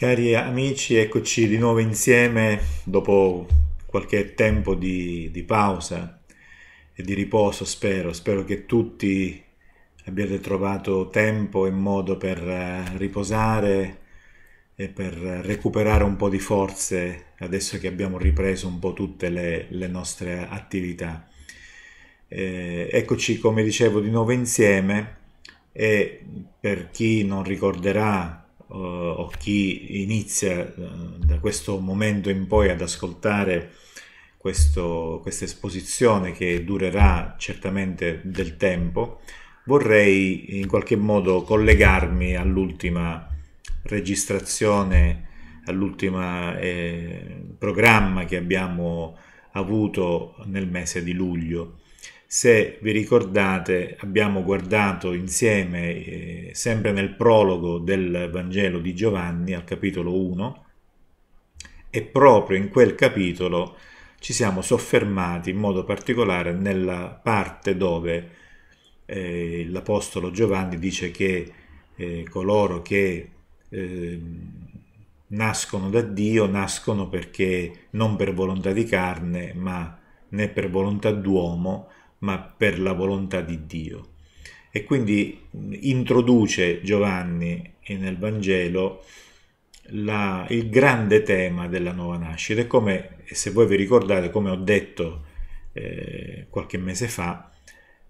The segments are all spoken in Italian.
Cari amici, eccoci di nuovo insieme dopo qualche tempo di, di, pausa e di riposo, spero. Spero che tutti abbiate trovato tempo e modo per eh, riposare e per recuperare un po' di forze adesso che abbiamo ripreso un po' tutte le, le nostre attività. Eh, eccoci, come dicevo, di nuovo insieme e per chi non ricorderà eh, o chi inizia eh, da questo momento in poi ad ascoltare questo, questa esposizione che durerà certamente del tempo, vorrei in qualche modo collegarmi all'ultima registrazione, all'ultimo eh, programma che abbiamo avuto nel mese di luglio se vi ricordate abbiamo guardato insieme, eh, sempre nel prologo del Vangelo di Giovanni al capitolo 1, e proprio in quel capitolo ci siamo soffermati in modo particolare nella parte dove eh, l'Apostolo Giovanni dice che eh, coloro che eh, nascono da Dio nascono perché non per volontà di carne ma né per volontà d'uomo ma per la volontà di Dio. E quindi introduce Giovanni nel Vangelo la, il grande tema della nuova nascita. E come, se voi vi ricordate, come ho detto eh, qualche mese fa,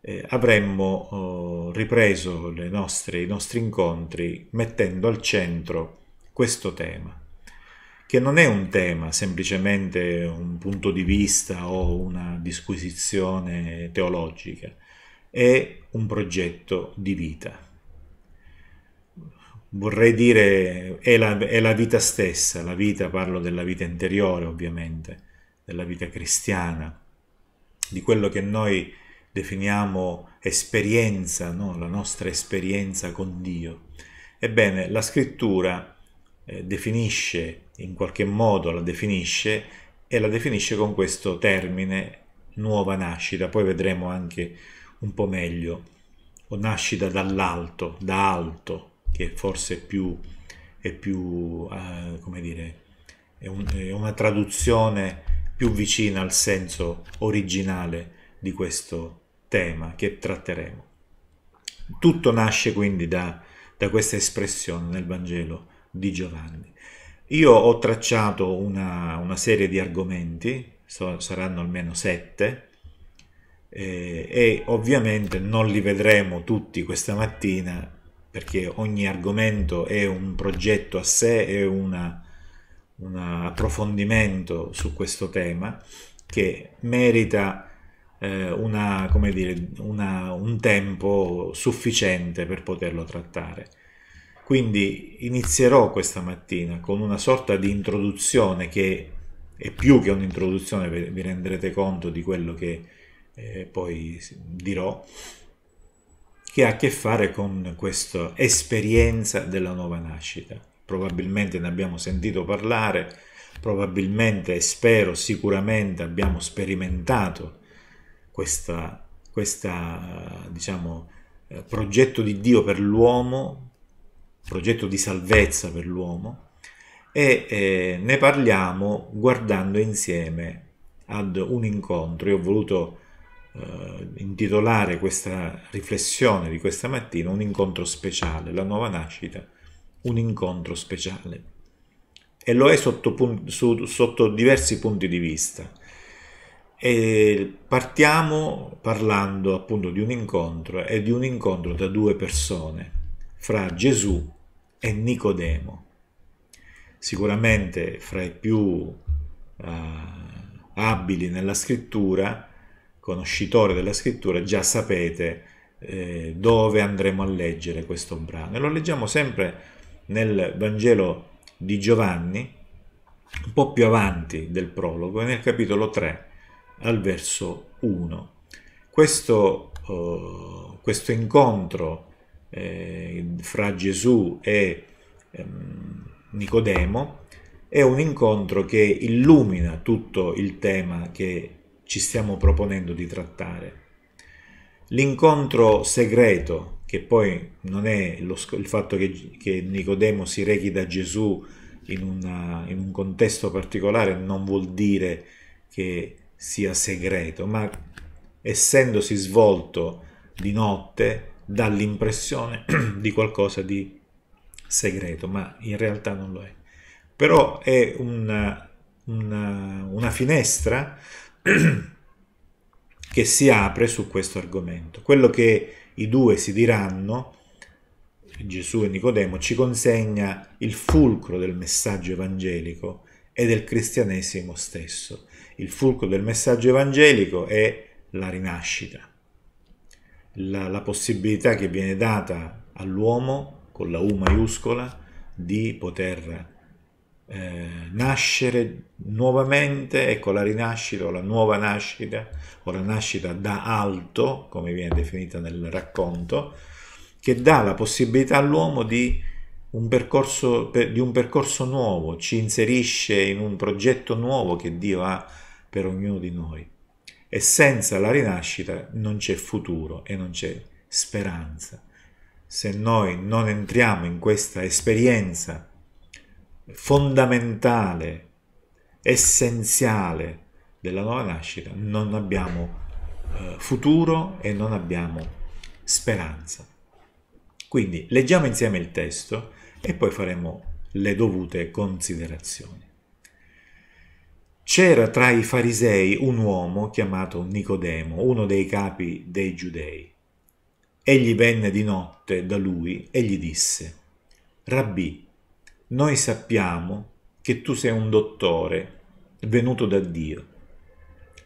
eh, avremmo eh, ripreso nostre, i nostri incontri mettendo al centro questo tema che non è un tema, semplicemente un punto di vista o una disquisizione teologica, è un progetto di vita. Vorrei dire, è la, è la vita stessa, la vita, parlo della vita interiore ovviamente, della vita cristiana, di quello che noi definiamo esperienza, no? la nostra esperienza con Dio. Ebbene, la scrittura eh, definisce, in qualche modo la definisce e la definisce con questo termine nuova nascita, poi vedremo anche un po' meglio, o nascita dall'alto, da alto, che forse è più, è più eh, come dire, è, un, è una traduzione più vicina al senso originale di questo tema che tratteremo. Tutto nasce quindi da, da questa espressione nel Vangelo di Giovanni. Io ho tracciato una, una serie di argomenti, so, saranno almeno sette, eh, e ovviamente non li vedremo tutti questa mattina perché ogni argomento è un progetto a sé, è una, un approfondimento su questo tema che merita eh, una, dire, una, un tempo sufficiente per poterlo trattare. Quindi inizierò questa mattina con una sorta di introduzione che è più che un'introduzione, vi renderete conto di quello che eh, poi dirò, che ha a che fare con questa esperienza della nuova nascita. Probabilmente ne abbiamo sentito parlare, probabilmente, spero, sicuramente abbiamo sperimentato questo questa diciamo, eh, progetto di Dio per l'uomo progetto di salvezza per l'uomo, e eh, ne parliamo guardando insieme ad un incontro. Io ho voluto eh, intitolare questa riflessione di questa mattina un incontro speciale, la nuova nascita, un incontro speciale. E lo è sotto, su, sotto diversi punti di vista. E partiamo parlando appunto di un incontro e di un incontro da due persone, fra Gesù e Nicodemo. Sicuramente fra i più eh, abili nella scrittura, conoscitori della scrittura, già sapete eh, dove andremo a leggere questo brano. E lo leggiamo sempre nel Vangelo di Giovanni, un po' più avanti del prologo, nel capitolo 3, al verso 1. Questo, eh, questo incontro eh, fra Gesù e ehm, Nicodemo è un incontro che illumina tutto il tema che ci stiamo proponendo di trattare. L'incontro segreto, che poi non è lo, il fatto che, che, Nicodemo si rechi da Gesù in, una, in un contesto particolare, non vuol dire che sia segreto, ma essendosi svolto di notte dà l'impressione di qualcosa di segreto, ma in realtà non lo è. Però è una, una, una finestra che si apre su questo argomento. Quello che i due si diranno, Gesù e Nicodemo, ci consegna il fulcro del messaggio evangelico e del cristianesimo stesso. Il fulcro del messaggio evangelico è la rinascita la, la possibilità che viene data all'uomo, con la U maiuscola, di poter eh, nascere nuovamente, ecco la rinascita o la nuova nascita, o la nascita da alto, come viene definita nel racconto, che dà la possibilità all'uomo di un percorso, di un percorso nuovo, ci inserisce in un progetto nuovo che Dio ha per ognuno di noi e senza la rinascita non c'è futuro e non c'è speranza. Se noi non entriamo in questa esperienza fondamentale, essenziale della nuova nascita, non abbiamo eh, futuro e non abbiamo speranza. Quindi leggiamo insieme il testo e poi faremo le dovute considerazioni. C'era tra i farisei un uomo chiamato Nicodemo, uno dei capi dei giudei. Egli venne di notte da lui e gli disse, Rabbi, noi sappiamo che tu sei un dottore venuto da Dio,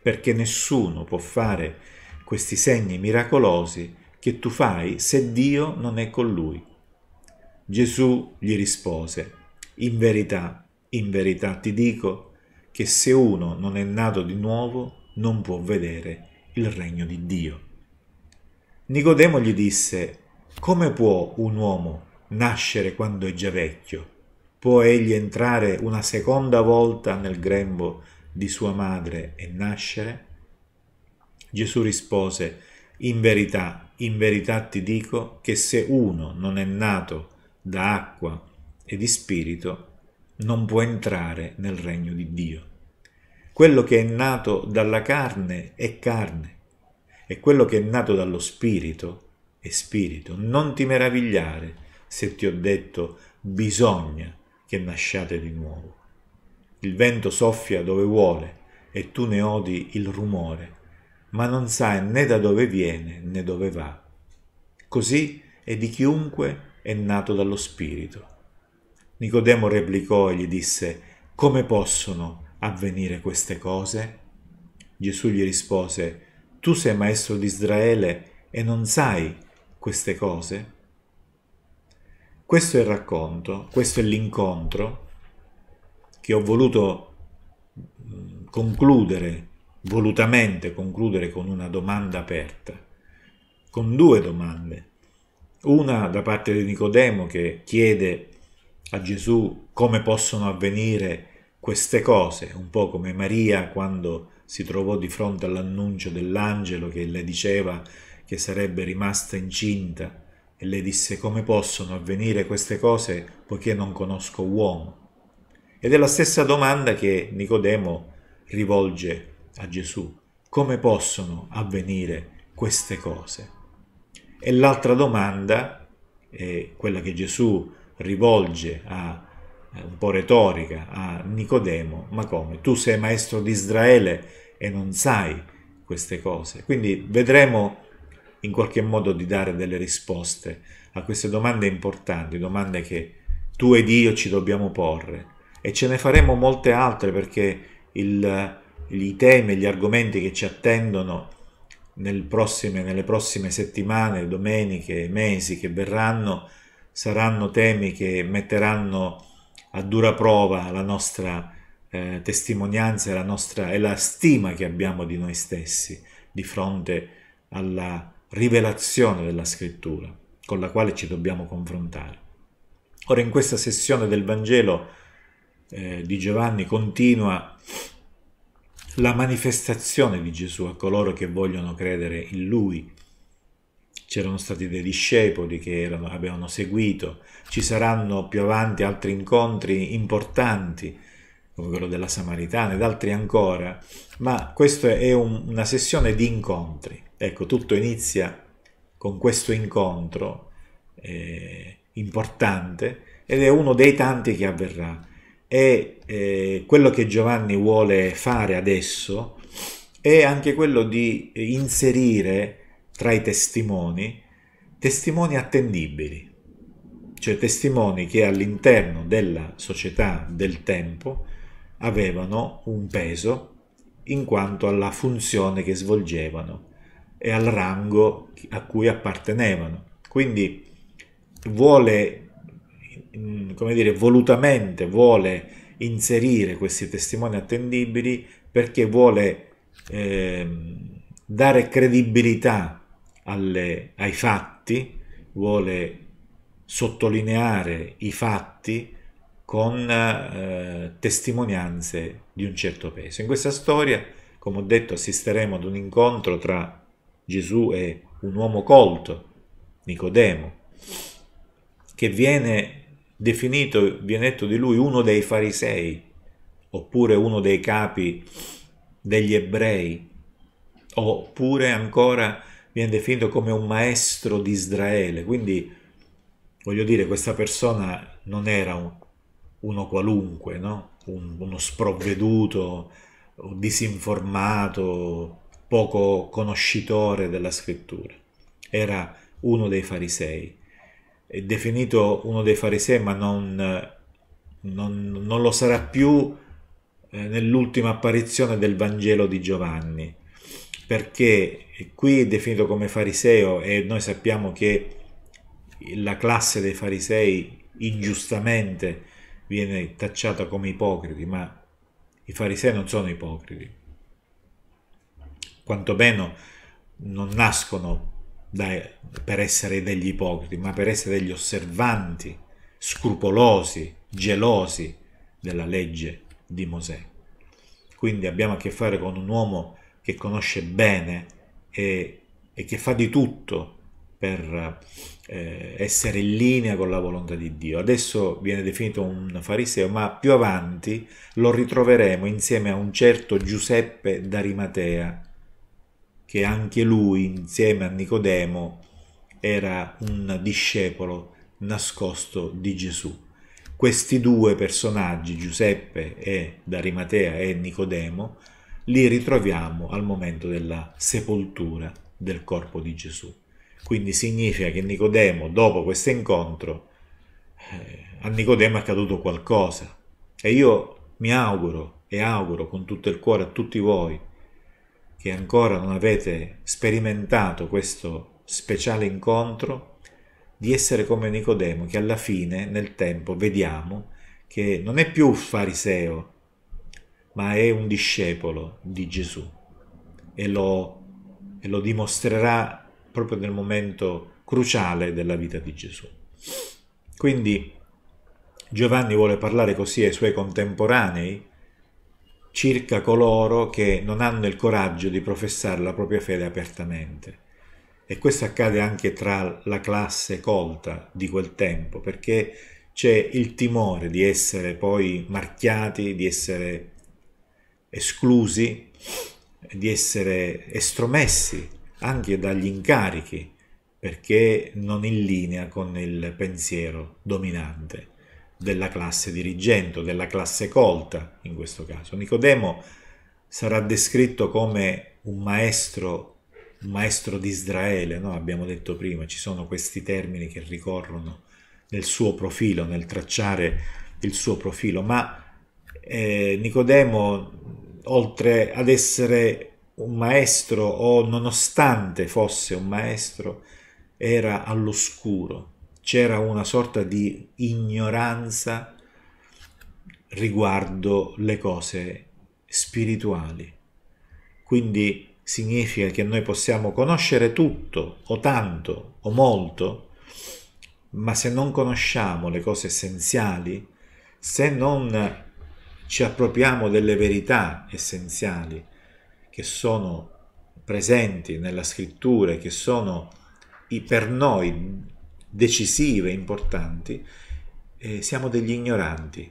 perché nessuno può fare questi segni miracolosi che tu fai se Dio non è con lui. Gesù gli rispose, In verità, in verità ti dico, che se uno non è nato di nuovo non può vedere il regno di Dio. Nicodemo gli disse, come può un uomo nascere quando è già vecchio? Può egli entrare una seconda volta nel grembo di sua madre e nascere? Gesù rispose, in verità, in verità ti dico che se uno non è nato da acqua e di spirito, non può entrare nel regno di Dio. Quello che è nato dalla carne è carne e quello che è nato dallo spirito è spirito. Non ti meravigliare se ti ho detto bisogna che nasciate di nuovo. Il vento soffia dove vuole e tu ne odi il rumore, ma non sai né da dove viene né dove va. Così è di chiunque è nato dallo spirito. Nicodemo replicò e gli disse, Come possono avvenire queste cose? Gesù gli rispose, Tu sei maestro di Israele e non sai queste cose? Questo è il racconto, questo è l'incontro che ho voluto mm, concludere, volutamente concludere con una domanda aperta, con due domande. Una da parte di Nicodemo che chiede a Gesù come possono avvenire queste cose, un po' come Maria quando si trovò di fronte all'annuncio dell'angelo che le diceva che sarebbe rimasta incinta e le disse come possono avvenire queste cose poiché non conosco uomo. Ed è la stessa domanda che Nicodemo rivolge a Gesù, come possono avvenire queste cose? E l'altra domanda, è quella che Gesù rivolge a, eh, un po' retorica a Nicodemo, ma come? Tu sei maestro di Israele e non sai queste cose. Quindi vedremo in qualche modo di dare delle risposte a queste domande importanti, domande che tu ed io ci dobbiamo porre e ce ne faremo molte altre perché il, i temi, e gli argomenti che ci attendono nel prossime, nelle prossime settimane, domeniche, mesi che verranno, saranno temi che metteranno a dura prova la nostra eh, testimonianza e la, nostra, e la stima che abbiamo di noi stessi di fronte alla rivelazione della scrittura con la quale ci dobbiamo confrontare. Ora in questa sessione del Vangelo eh, di Giovanni continua la manifestazione di Gesù a coloro che vogliono credere in lui c'erano stati dei discepoli che erano, avevano seguito, ci saranno più avanti altri incontri importanti, come quello della Samaritana ed altri ancora, ma questa è un, una sessione di incontri. Ecco, tutto inizia con questo incontro eh, importante ed è uno dei tanti che avverrà. E eh, quello che Giovanni vuole fare adesso è anche quello di inserire tra i testimoni testimoni attendibili, cioè testimoni che all'interno della società del tempo avevano un peso in quanto alla funzione che svolgevano e al rango a cui appartenevano. Quindi vuole, come dire, volutamente vuole inserire questi testimoni attendibili perché vuole eh, dare credibilità alle, ai fatti, vuole sottolineare i fatti con eh, testimonianze di un certo peso. In questa storia, come ho detto, assisteremo ad un incontro tra Gesù e un uomo colto, Nicodemo, che viene definito, viene detto di lui, uno dei farisei, oppure uno dei capi degli ebrei, oppure ancora viene definito come un maestro di Israele, quindi voglio dire questa persona non era un, uno qualunque, no? un, uno sprovveduto, disinformato, poco conoscitore della scrittura, era uno dei farisei, è definito uno dei farisei ma non, non, non lo sarà più eh, nell'ultima apparizione del Vangelo di Giovanni, perché qui è definito come fariseo e noi sappiamo che la classe dei farisei ingiustamente viene tacciata come ipocriti, ma i farisei non sono ipocriti, quantomeno non nascono da, per essere degli ipocriti, ma per essere degli osservanti, scrupolosi, gelosi della legge di Mosè. Quindi abbiamo a che fare con un uomo che conosce bene e, e che fa di tutto per eh, essere in linea con la volontà di Dio. Adesso viene definito un fariseo, ma più avanti lo ritroveremo insieme a un certo Giuseppe d'Arimatea, che anche lui, insieme a Nicodemo, era un discepolo nascosto di Gesù. Questi due personaggi, Giuseppe e d'Arimatea e Nicodemo, li ritroviamo al momento della sepoltura del corpo di Gesù. Quindi significa che Nicodemo, dopo questo incontro, eh, a Nicodemo è accaduto qualcosa. E io mi auguro e auguro con tutto il cuore a tutti voi che ancora non avete sperimentato questo speciale incontro, di essere come Nicodemo, che alla fine, nel tempo, vediamo che non è più fariseo, ma è un discepolo di Gesù e lo, e lo dimostrerà proprio nel momento cruciale della vita di Gesù. Quindi Giovanni vuole parlare così ai suoi contemporanei circa coloro che non hanno il coraggio di professare la propria fede apertamente. E questo accade anche tra la classe colta di quel tempo, perché c'è il timore di essere poi marchiati, di essere esclusi, di essere estromessi anche dagli incarichi perché non in linea con il pensiero dominante della classe dirigente, della classe colta in questo caso. Nicodemo sarà descritto come un maestro, un maestro di Israele, no? abbiamo detto prima, ci sono questi termini che ricorrono nel suo profilo, nel tracciare il suo profilo, ma eh, Nicodemo oltre ad essere un maestro o nonostante fosse un maestro, era all'oscuro, c'era una sorta di ignoranza riguardo le cose spirituali. Quindi significa che noi possiamo conoscere tutto o tanto o molto, ma se non conosciamo le cose essenziali, se non ci appropriamo delle verità essenziali che sono presenti nella scrittura, e che sono per noi decisive, importanti, eh, siamo degli ignoranti.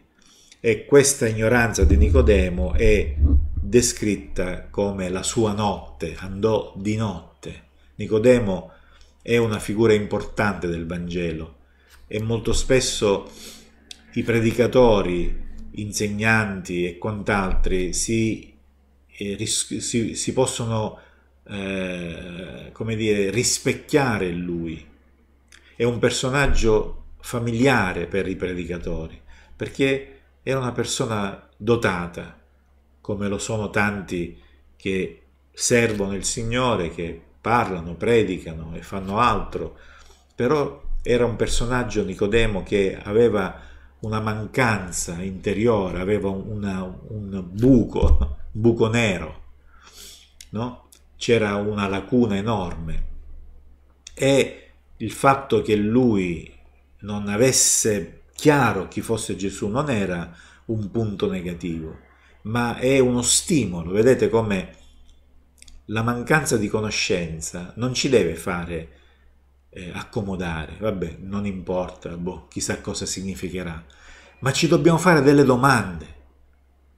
E questa ignoranza di Nicodemo è descritta come la sua notte, andò di notte. Nicodemo è una figura importante del Vangelo e molto spesso i predicatori insegnanti e quant'altri si, eh, si, si, possono eh, come dire, rispecchiare in lui. È un personaggio familiare per i predicatori, perché era una persona dotata, come lo sono tanti che servono il Signore, che parlano, predicano e fanno altro, però era un personaggio Nicodemo che aveva una mancanza interiore, aveva una, un buco, un buco nero, no? c'era una lacuna enorme e il fatto che lui non avesse chiaro chi fosse Gesù non era un punto negativo, ma è uno stimolo, vedete come la mancanza di conoscenza non ci deve fare eh, accomodare, vabbè, non importa, boh, chissà cosa significherà, ma ci dobbiamo fare delle domande.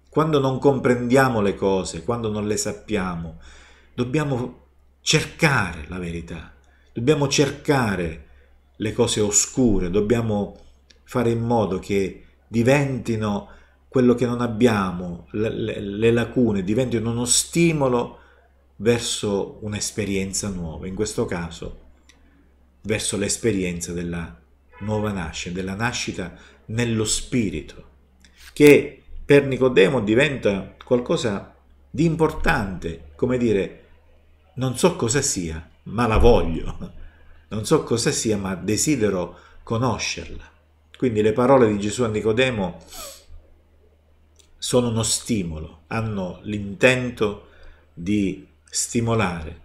Quando non comprendiamo le cose, quando non le sappiamo, dobbiamo cercare la verità, dobbiamo cercare le cose oscure, dobbiamo fare in modo che diventino quello che non abbiamo, le, le, le lacune, diventino uno stimolo verso un'esperienza nuova, in questo caso verso l'esperienza della nuova nascita, della nascita nello spirito, che per Nicodemo diventa qualcosa di importante, come dire, non so cosa sia, ma la voglio, non so cosa sia, ma desidero conoscerla. Quindi le parole di Gesù a Nicodemo sono uno stimolo, hanno l'intento di stimolare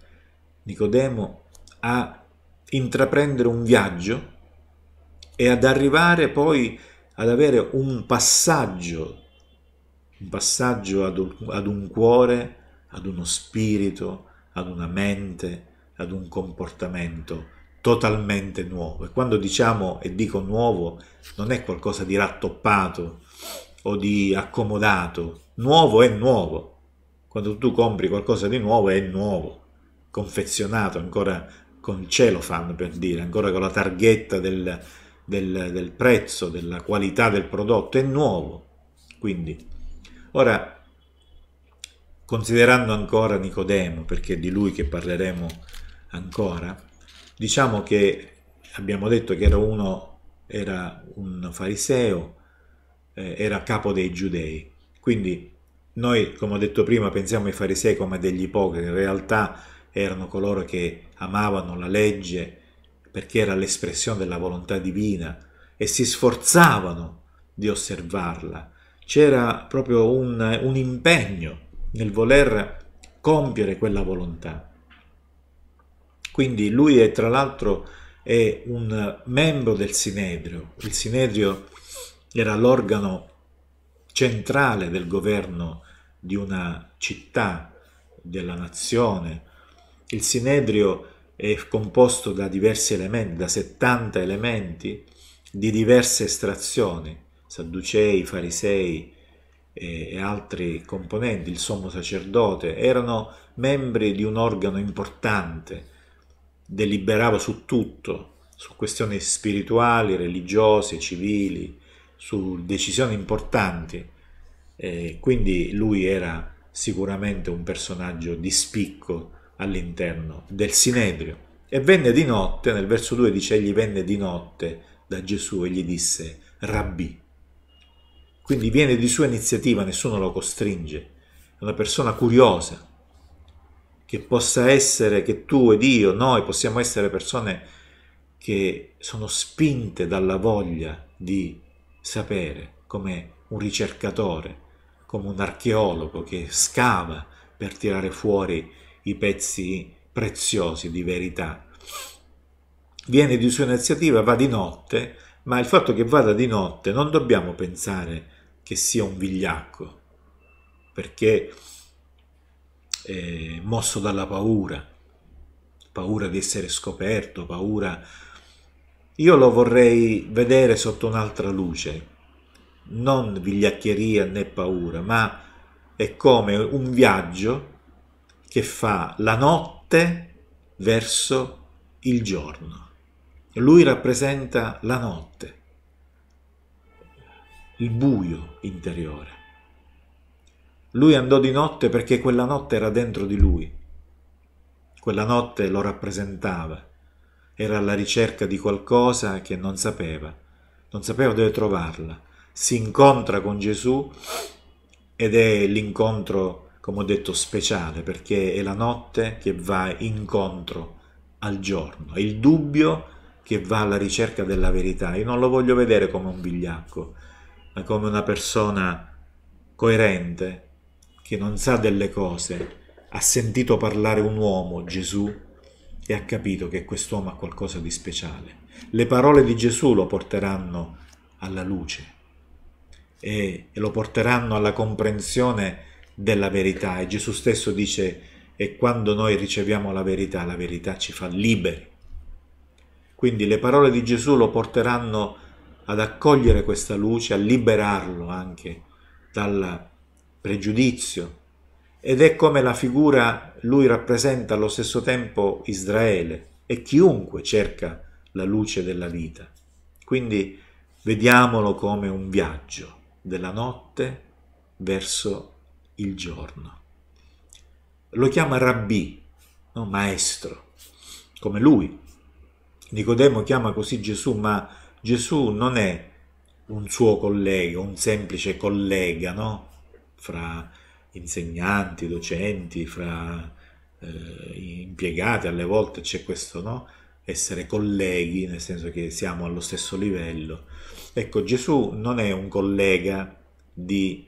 Nicodemo a intraprendere un viaggio e ad arrivare poi ad avere un passaggio, un passaggio ad un, ad un cuore, ad uno spirito, ad una mente, ad un comportamento totalmente nuovo. E quando diciamo e dico nuovo, non è qualcosa di rattoppato o di accomodato. Nuovo è nuovo. Quando tu compri qualcosa di nuovo è nuovo, confezionato, ancora con il celofan per dire, ancora con la targhetta del, del, del prezzo, della qualità del prodotto, è nuovo. Quindi, ora, considerando ancora Nicodemo, perché è di lui che parleremo ancora, diciamo che abbiamo detto che era uno, era un fariseo, eh, era capo dei giudei, quindi noi, come ho detto prima, pensiamo ai farisei come degli ipocriti, in realtà erano coloro che amavano la legge perché era l'espressione della volontà divina e si sforzavano di osservarla. C'era proprio un, un impegno nel voler compiere quella volontà. Quindi lui è tra l'altro è un membro del Sinedrio. Il Sinedrio era l'organo centrale del governo di una città, della nazione, il Sinedrio è composto da diversi elementi, da 70 elementi di diverse estrazioni, sadducei, farisei e altri componenti, il sommo sacerdote, erano membri di un organo importante, deliberava su tutto, su questioni spirituali, religiose, civili, su decisioni importanti. E quindi lui era sicuramente un personaggio di spicco all'interno del Sinedrio. E venne di notte, nel verso 2 dice, egli venne di notte da Gesù e gli disse, Rabbi. Quindi viene di sua iniziativa, nessuno lo costringe, è una persona curiosa, che possa essere, che tu ed io, noi possiamo essere persone che sono spinte dalla voglia di sapere, come un ricercatore, come un archeologo che scava per tirare fuori i pezzi preziosi di verità. Viene di sua iniziativa, va di notte, ma il fatto che vada di notte non dobbiamo pensare che sia un vigliacco, perché è mosso dalla paura, paura di essere scoperto, paura... Io lo vorrei vedere sotto un'altra luce, non vigliaccheria né paura, ma è come un viaggio che fa la notte verso il giorno. Lui rappresenta la notte, il buio interiore. Lui andò di notte perché quella notte era dentro di lui. Quella notte lo rappresentava. Era alla ricerca di qualcosa che non sapeva. Non sapeva dove trovarla. Si incontra con Gesù ed è l'incontro come ho detto, speciale perché è la notte che va incontro al giorno, è il dubbio che va alla ricerca della verità. Io non lo voglio vedere come un vigliacco, ma come una persona coerente che non sa delle cose. Ha sentito parlare un uomo, Gesù, e ha capito che quest'uomo ha qualcosa di speciale. Le parole di Gesù lo porteranno alla luce e lo porteranno alla comprensione della verità e Gesù stesso dice e quando noi riceviamo la verità, la verità ci fa liberi. Quindi le parole di Gesù lo porteranno ad accogliere questa luce, a liberarlo anche dal pregiudizio. Ed è come la figura, lui rappresenta allo stesso tempo Israele e chiunque cerca la luce della vita. Quindi vediamolo come un viaggio della notte verso la il giorno. Lo chiama rabbì, no? maestro, come lui. Nicodemo chiama così Gesù, ma Gesù non è un suo collega, un semplice collega, no? Fra insegnanti, docenti, fra eh, impiegati, alle volte c'è questo, no? Essere colleghi, nel senso che siamo allo stesso livello. Ecco, Gesù non è un collega di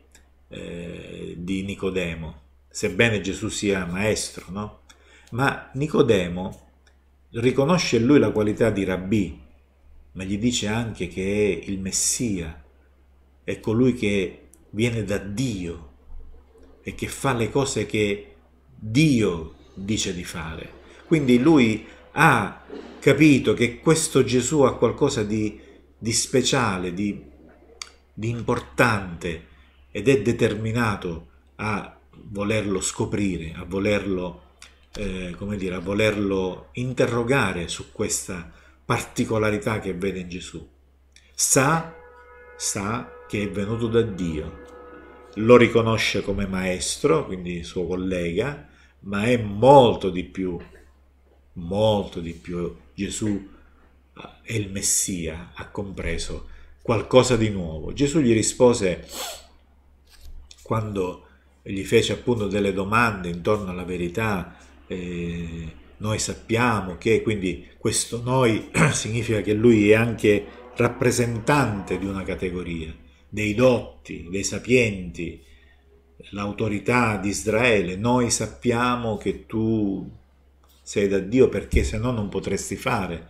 eh, di Nicodemo, sebbene Gesù sia maestro, no? Ma Nicodemo riconosce in lui la qualità di rabbì, ma gli dice anche che è il Messia, è colui che viene da Dio e che fa le cose che Dio dice di fare. Quindi lui ha capito che questo Gesù ha qualcosa di, di speciale, di, di importante, ed è determinato a volerlo scoprire, a volerlo, eh, come dire, a volerlo interrogare su questa particolarità che vede in Gesù. Sa, sa che è venuto da Dio, lo riconosce come maestro, quindi suo collega, ma è molto di più, molto di più. Gesù eh, è il Messia, ha compreso qualcosa di nuovo. Gesù gli rispose quando gli fece appunto delle domande intorno alla verità, eh, noi sappiamo che, quindi questo noi significa che lui è anche rappresentante di una categoria, dei dotti, dei sapienti, l'autorità di Israele, noi sappiamo che tu sei da Dio perché se no non potresti fare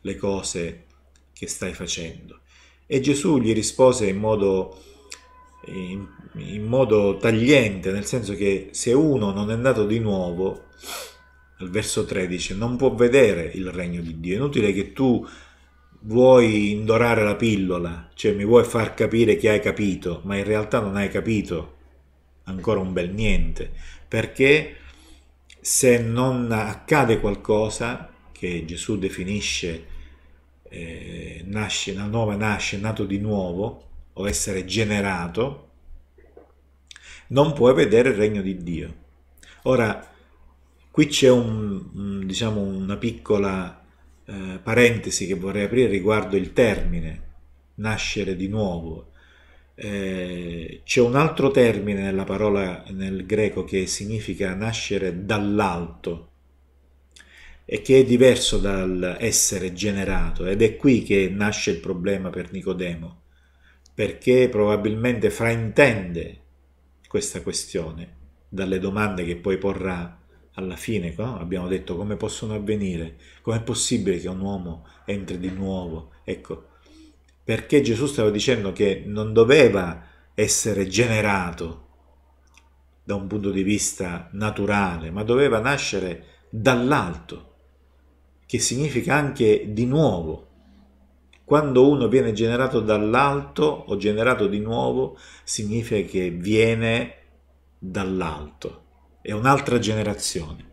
le cose che stai facendo. E Gesù gli rispose in modo in, in modo tagliente, nel senso che se uno non è nato di nuovo, al verso 13, non può vedere il regno di Dio. È inutile che tu vuoi indorare la pillola, cioè mi vuoi far capire che hai capito, ma in realtà non hai capito ancora un bel niente, perché se non accade qualcosa che Gesù definisce eh, nasce, la nuova nasce, nato di nuovo, o essere generato, non puoi vedere il regno di Dio. Ora, qui c'è un, diciamo, una piccola eh, parentesi che vorrei aprire riguardo il termine nascere di nuovo. Eh, c'è un altro termine nella parola nel greco che significa nascere dall'alto e che è diverso dal essere generato ed è qui che nasce il problema per Nicodemo perché probabilmente fraintende questa questione dalle domande che poi porrà alla fine. No? Abbiamo detto come possono avvenire, com'è possibile che un uomo entri di nuovo. Ecco, perché Gesù stava dicendo che non doveva essere generato da un punto di vista naturale, ma doveva nascere dall'alto, che significa anche di nuovo. Quando uno viene generato dall'alto o generato di nuovo, significa che viene dall'alto, è un'altra generazione.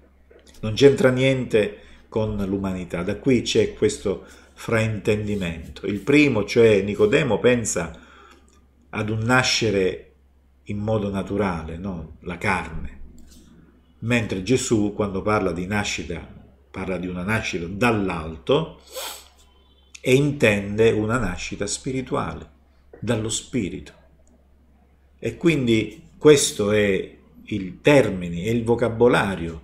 Non c'entra niente con l'umanità. Da qui c'è questo fraintendimento. Il primo, cioè Nicodemo, pensa ad un nascere in modo naturale, no? la carne, mentre Gesù, quando parla di nascita, parla di una nascita dall'alto, e intende una nascita spirituale, dallo spirito. E quindi questo è il termine e il vocabolario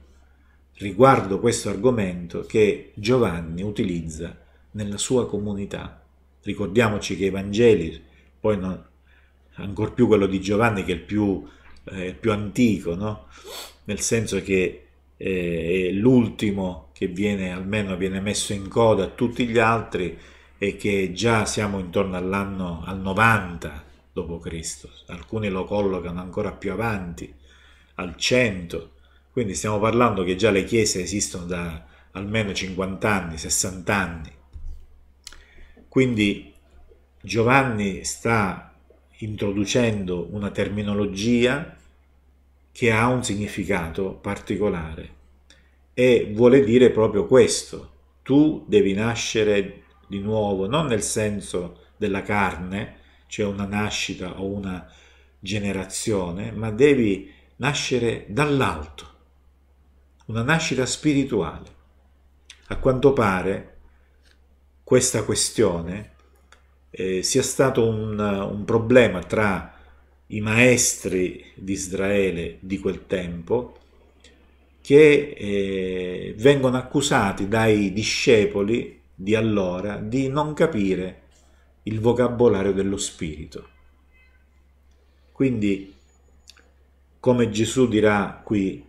riguardo questo argomento che Giovanni utilizza nella sua comunità. Ricordiamoci che i Vangeli, poi non, ancor più quello di Giovanni che è il più, eh, più antico, no? nel senso che eh, è l'ultimo che viene almeno viene messo in coda a tutti gli altri e che già siamo intorno all'anno al 90 d.C. Alcuni lo collocano ancora più avanti, al 100. Quindi stiamo parlando che già le chiese esistono da almeno 50 anni, 60 anni. Quindi Giovanni sta introducendo una terminologia che ha un significato particolare e vuole dire proprio questo, tu devi nascere di nuovo, non nel senso della carne, cioè una nascita o una generazione, ma devi nascere dall'alto, una nascita spirituale. A quanto pare questa questione eh, sia stato un, un problema tra i maestri di Israele di quel tempo che eh, vengono accusati dai discepoli di allora di non capire il vocabolario dello Spirito. Quindi, come Gesù dirà qui,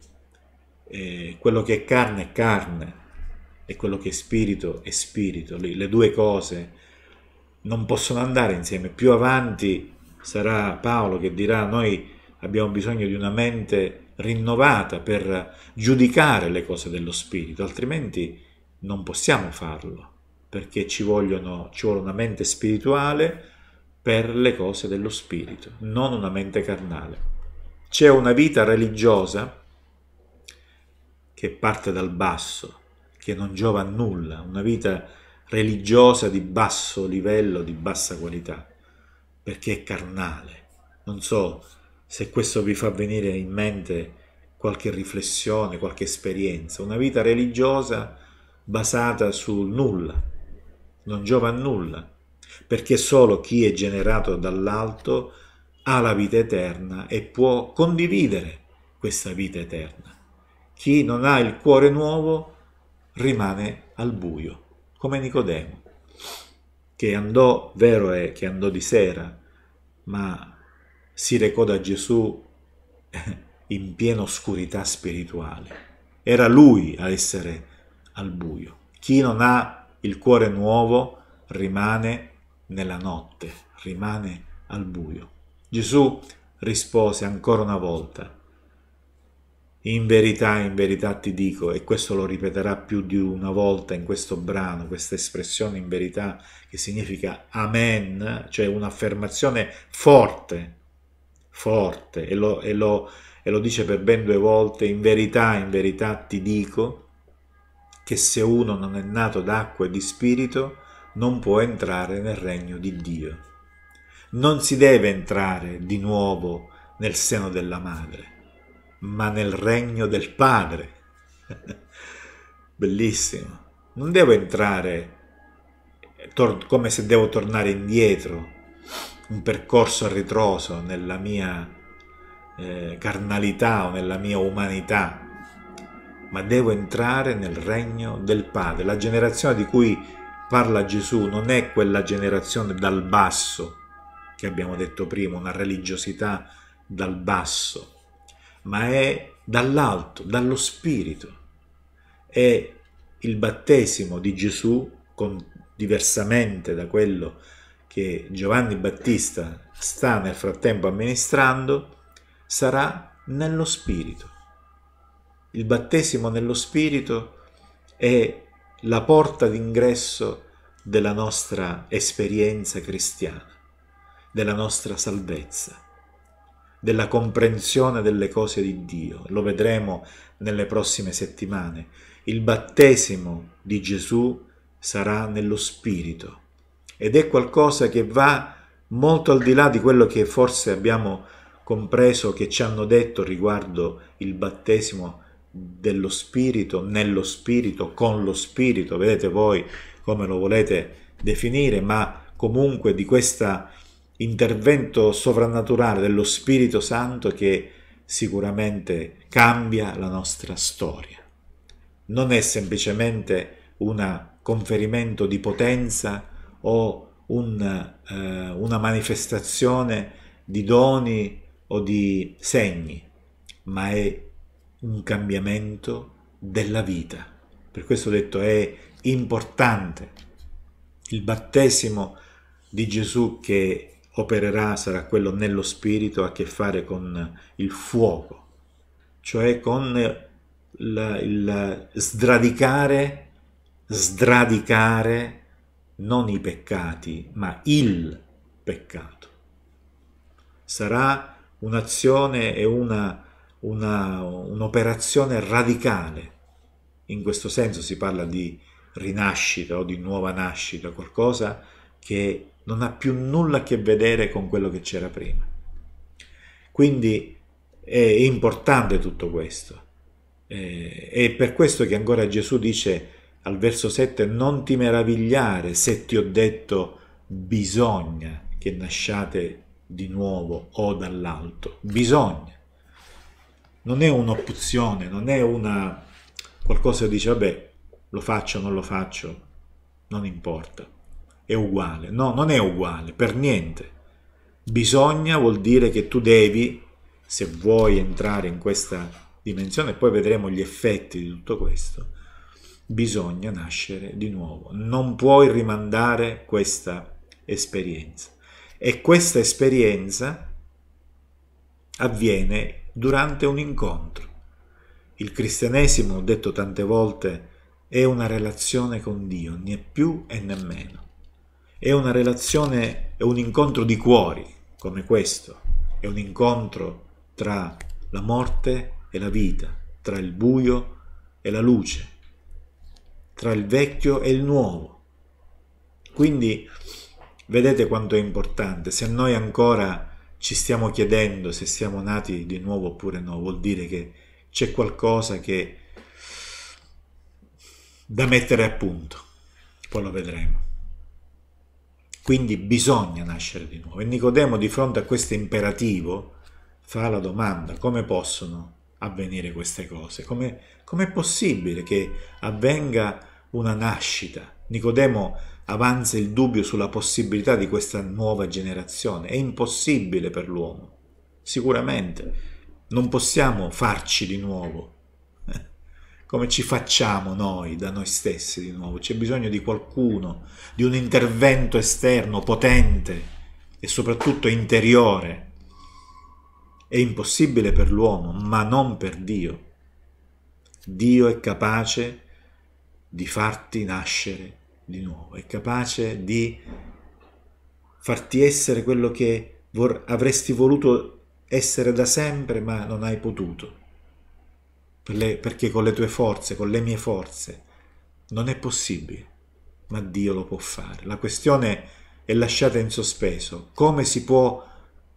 eh, quello che è carne è carne e quello che è spirito è spirito, le, le due cose non possono andare insieme. Più avanti sarà Paolo che dirà noi abbiamo bisogno di una mente rinnovata per giudicare le cose dello spirito, altrimenti non possiamo farlo, perché ci, vogliono, ci vuole una mente spirituale per le cose dello spirito, non una mente carnale. C'è una vita religiosa che parte dal basso, che non giova a nulla, una vita religiosa di basso livello, di bassa qualità, perché è carnale. Non so, se questo vi fa venire in mente qualche riflessione, qualche esperienza. Una vita religiosa basata sul nulla non giova a nulla, perché solo chi è generato dall'alto ha la vita eterna e può condividere questa vita eterna. Chi non ha il cuore nuovo rimane al buio, come Nicodemo, che andò, vero è che andò di sera, ma si recò da Gesù in piena oscurità spirituale. Era lui a essere al buio. Chi non ha il cuore nuovo rimane nella notte, rimane al buio. Gesù rispose ancora una volta, in verità, in verità ti dico, e questo lo ripeterà più di una volta in questo brano, questa espressione in verità che significa amen, cioè un'affermazione forte forte e lo, e, lo, e lo, dice per ben due volte, in verità, in verità ti dico che se uno non è nato d'acqua e di spirito non può entrare nel regno di Dio. Non si deve entrare di nuovo nel seno della madre, ma nel regno del padre. Bellissimo. Non devo entrare come se devo tornare indietro un percorso a ritroso nella mia eh, carnalità o nella mia umanità, ma devo entrare nel regno del Padre. La generazione di cui parla Gesù non è quella generazione dal basso, che abbiamo detto prima, una religiosità dal basso, ma è dall'alto, dallo Spirito. È il battesimo di Gesù, con, diversamente da quello che Giovanni Battista sta nel frattempo amministrando sarà nello Spirito. Il battesimo nello Spirito è la porta d'ingresso della nostra esperienza cristiana, della nostra salvezza, della comprensione delle cose di Dio. Lo vedremo nelle prossime settimane. Il battesimo di Gesù sarà nello Spirito ed è qualcosa che va molto al di là di quello che forse abbiamo compreso, che ci hanno detto riguardo il battesimo dello Spirito, nello Spirito, con lo Spirito, vedete voi come lo volete definire, ma comunque di questo intervento sovrannaturale dello Spirito Santo che sicuramente cambia la nostra storia. Non è semplicemente un conferimento di potenza o un, eh, una manifestazione di doni o di segni, ma è un cambiamento della vita. Per questo ho detto è importante. Il battesimo di Gesù che opererà sarà quello nello spirito, ha a che fare con il fuoco, cioè con la, il sradicare, sradicare non i peccati, ma il peccato. Sarà un'azione e un'operazione radicale. In questo senso si parla di rinascita o di nuova nascita, qualcosa che non ha più nulla a che vedere con quello che c'era prima. Quindi è importante tutto questo. E eh, per questo che ancora Gesù dice al verso 7, non ti meravigliare se ti ho detto bisogna che nasciate di nuovo o dall'alto. Bisogna. Non è un'opzione, non è una qualcosa che dice vabbè, lo faccio o non lo faccio, non importa. È uguale. No, non è uguale, per niente. Bisogna vuol dire che tu devi, se vuoi entrare in questa dimensione, poi vedremo gli effetti di tutto questo bisogna nascere di nuovo. Non puoi rimandare questa esperienza. E questa esperienza avviene durante un incontro. Il cristianesimo, ho detto tante volte, è una relazione con Dio, né più e né meno. È una relazione, è un incontro di cuori, come questo. È un incontro tra la morte e la vita, tra il buio e la luce, tra il vecchio e il nuovo. Quindi vedete quanto è importante, se noi ancora ci stiamo chiedendo se siamo nati di nuovo oppure no, vuol dire che c'è qualcosa che da mettere a punto, poi lo vedremo. Quindi bisogna nascere di nuovo. E Nicodemo di fronte a questo imperativo fa la domanda, come possono avvenire queste cose? Come, è possibile che avvenga una nascita. Nicodemo avanza il dubbio sulla possibilità di questa nuova generazione. È impossibile per l'uomo, sicuramente. Non possiamo farci di nuovo, come ci facciamo noi da noi stessi di nuovo. C'è bisogno di qualcuno, di un intervento esterno potente e soprattutto interiore. È impossibile per l'uomo, ma non per Dio. Dio è capace di farti nascere di nuovo, è capace di farti essere quello che vor- avresti voluto essere da sempre ma non hai potuto, per le, perché con le tue forze, con le mie forze, non è possibile, ma Dio lo può fare. La questione è lasciata in sospeso, come si può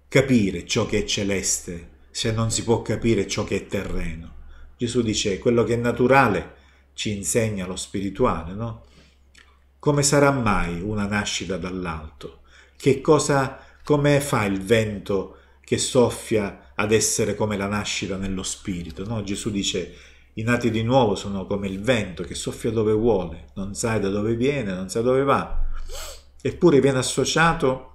capire ciò che è celeste se non si può capire ciò che è terreno? Gesù dice quello che è naturale ci insegna lo spirituale, no? Come sarà mai una nascita dall'alto? Che cosa, come fa il vento che soffia ad essere come la nascita nello spirito? No? Gesù dice, i nati di nuovo sono come il vento che soffia dove vuole, non sai da dove viene, non sai dove va, eppure viene associato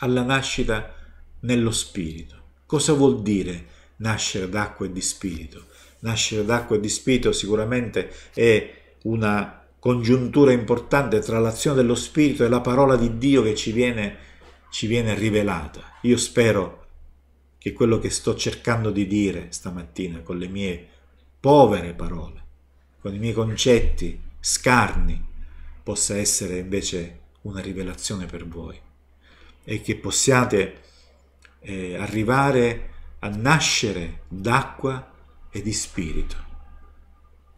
alla nascita nello spirito. Cosa vuol dire nascere d'acqua e di spirito? nascere d'acqua e di spirito sicuramente è una congiuntura importante tra l'azione dello spirito e la parola di Dio che ci viene, ci viene rivelata. Io spero che quello che sto cercando di dire stamattina con le mie povere parole, con i miei concetti scarni, possa essere invece una rivelazione per voi e che possiate eh, arrivare a nascere d'acqua e di spirito.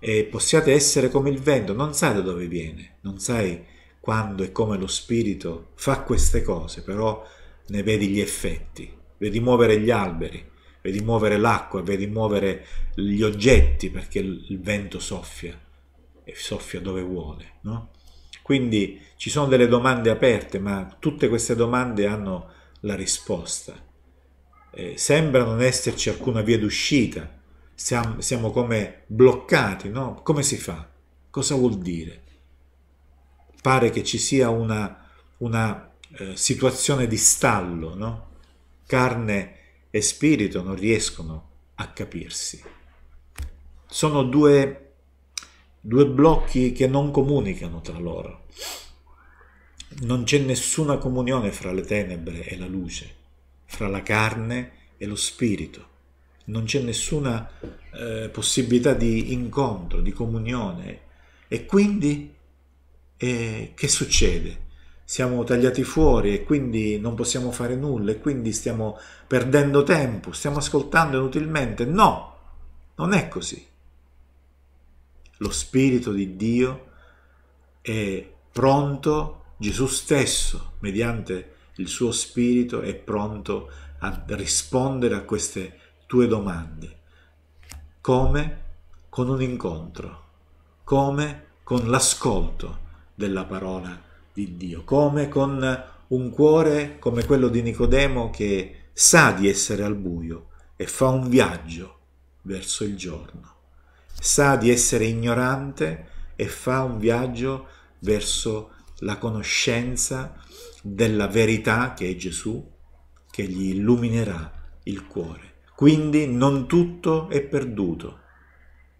E possiate essere come il vento, non sai da dove viene, non sai quando e come lo spirito fa queste cose, però ne vedi gli effetti, vedi muovere gli alberi, vedi muovere l'acqua, vedi muovere gli oggetti perché il vento soffia e soffia dove vuole, no? Quindi ci sono delle domande aperte, ma tutte queste domande hanno la risposta. Eh, sembra non esserci alcuna via d'uscita, siamo, siamo come bloccati, no? Come si fa? Cosa vuol dire? Pare che ci sia una, una eh, situazione di stallo, no? Carne e spirito non riescono a capirsi. Sono due, due blocchi che non comunicano tra loro. Non c'è nessuna comunione fra le tenebre e la luce, fra la carne e lo spirito non c'è nessuna eh, possibilità di incontro, di comunione. E quindi eh, che succede? Siamo tagliati fuori e quindi non possiamo fare nulla e quindi stiamo perdendo tempo, stiamo ascoltando inutilmente. No, non è così. Lo Spirito di Dio è pronto, Gesù stesso, mediante il suo Spirito, è pronto a rispondere a queste domande tue domande, come con un incontro, come con l'ascolto della parola di Dio, come con un cuore come quello di Nicodemo che sa di essere al buio e fa un viaggio verso il giorno, sa di essere ignorante e fa un viaggio verso la conoscenza della verità che è Gesù, che gli illuminerà il cuore. Quindi non tutto è perduto,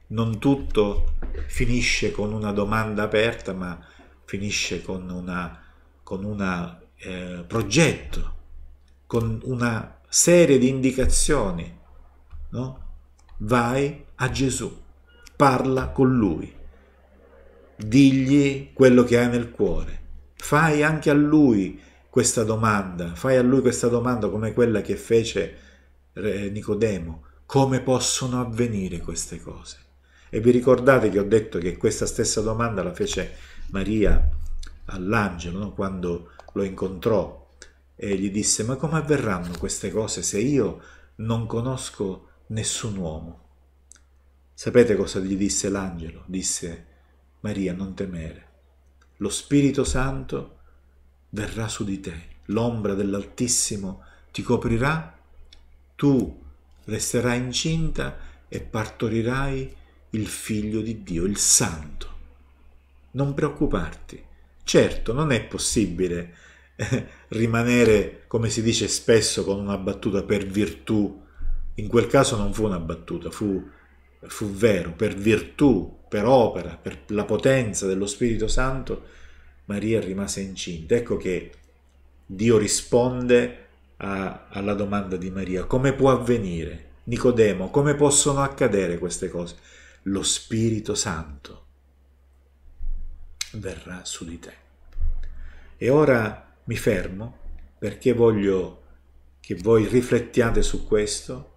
non tutto finisce con una domanda aperta, ma finisce con un eh, progetto, con una serie di indicazioni. No? Vai a Gesù, parla con Lui, digli quello che hai nel cuore, fai anche a Lui questa domanda, fai a Lui questa domanda come quella che fece Nicodemo, come possono avvenire queste cose? E vi ricordate che ho detto che questa stessa domanda la fece Maria all'angelo no? quando lo incontrò e gli disse ma come avverranno queste cose se io non conosco nessun uomo? Sapete cosa gli disse l'angelo? Disse Maria non temere, lo Spirito Santo verrà su di te, l'ombra dell'Altissimo ti coprirà tu resterai incinta e partorirai il figlio di Dio, il Santo. Non preoccuparti. Certo, non è possibile eh, rimanere, come si dice spesso con una battuta, per virtù. In quel caso non fu una battuta, fu, fu vero, per virtù, per opera, per la potenza dello Spirito Santo, Maria rimase incinta. Ecco che Dio risponde a, alla domanda di Maria, come può avvenire? Nicodemo, come possono accadere queste cose? Lo Spirito Santo verrà su di te. E ora mi fermo perché voglio che voi riflettiate su questo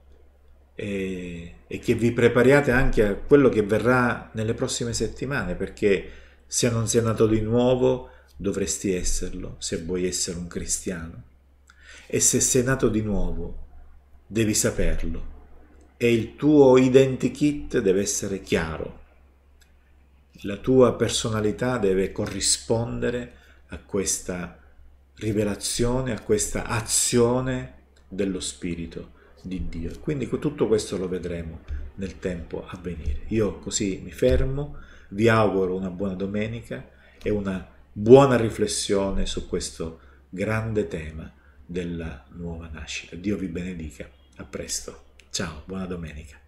e, e, che vi prepariate anche a quello che verrà nelle prossime settimane, perché se non sei nato di nuovo dovresti esserlo, se vuoi essere un cristiano. E se sei nato di nuovo, devi saperlo. E il tuo identikit deve essere chiaro. La tua personalità deve corrispondere a questa rivelazione, a questa azione dello Spirito di Dio. Quindi tutto questo lo vedremo nel tempo a venire. Io così mi fermo, vi auguro una buona domenica e una buona riflessione su questo grande tema della nuova nascita. Dio vi benedica. A presto. Ciao, buona domenica.